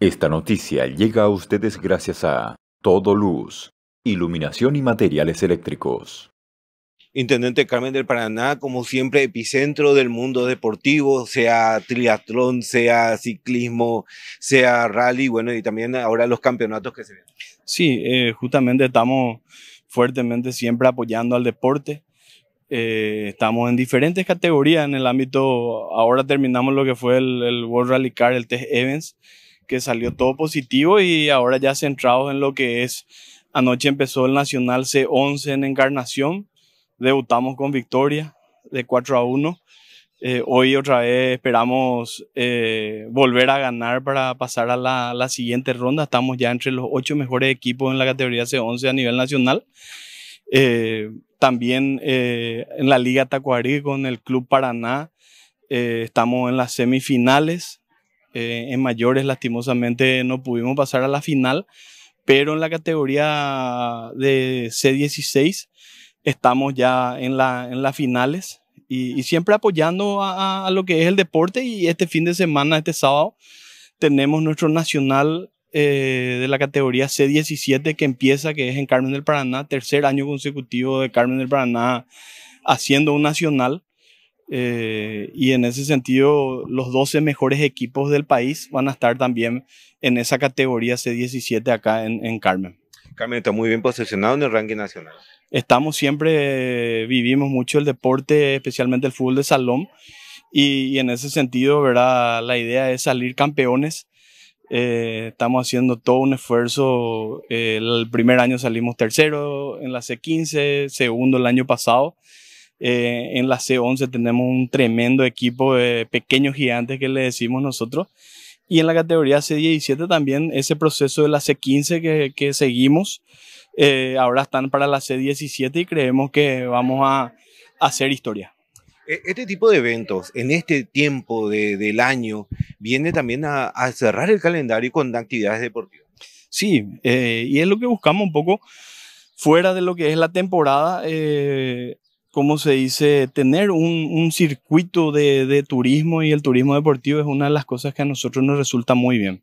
Esta noticia llega a ustedes gracias a Todo Luz, Iluminación y Materiales Eléctricos. Intendente Carmen del Paraná, como siempre, epicentro del mundo deportivo, sea triatlón, sea ciclismo, sea rally, bueno, y también ahora los campeonatos que se ven. Sí, eh, justamente estamos fuertemente siempre apoyando al deporte. Eh, estamos en diferentes categorías en el ámbito, ahora terminamos lo que fue el, World Rally Car, el Test Evans, que salió todo positivo y ahora ya centrados en lo que es. Anoche empezó el Nacional C11 en Encarnación, debutamos con victoria de 4 a 1. Eh, hoy otra vez esperamos eh, volver a ganar para pasar a la, siguiente ronda. Estamos ya entre los ocho mejores equipos en la categoría C11 a nivel nacional. Eh, también en la Liga Tacuarí con el Club Paraná estamos en las semifinales. Eh, en mayores, lastimosamente, no pudimos pasar a la final, pero en la categoría de C16 estamos ya en, las finales y, siempre apoyando a, lo que es el deporte y este fin de semana, este sábado, tenemos nuestro nacional eh, de la categoría C17 que empieza, que es en Carmen del Paraná, tercer año consecutivo de Carmen del Paraná haciendo un nacional. Eh, y en ese sentido, los 12 mejores equipos del país van a estar también en esa categoría C17 acá en, en Carmen. Carmen está muy bien posicionado en el ranking nacional. Estamos siempre, vivimos mucho el deporte, especialmente el fútbol de salón. Y, en ese sentido, La idea es salir campeones. Eh, estamos haciendo todo un esfuerzo. Eh, el primer año salimos tercero en la C15, segundo el año pasado. Eh, en la C11 tenemos un tremendo equipo de pequeños gigantes que le decimos nosotros. Y en la categoría C17 también ese proceso de la C15 que, que seguimos, eh, ahora están para la C17 y creemos que vamos a, hacer historia. E, este tipo de eventos en este tiempo del año viene también a, cerrar el calendario con actividades deportivas. Sí, eh, y es lo que buscamos un poco fuera de lo que es la temporada, eh, ¿cómo se dice? Tener un, circuito de, turismo y el turismo deportivo es una de las cosas que a nosotros nos resulta muy bien.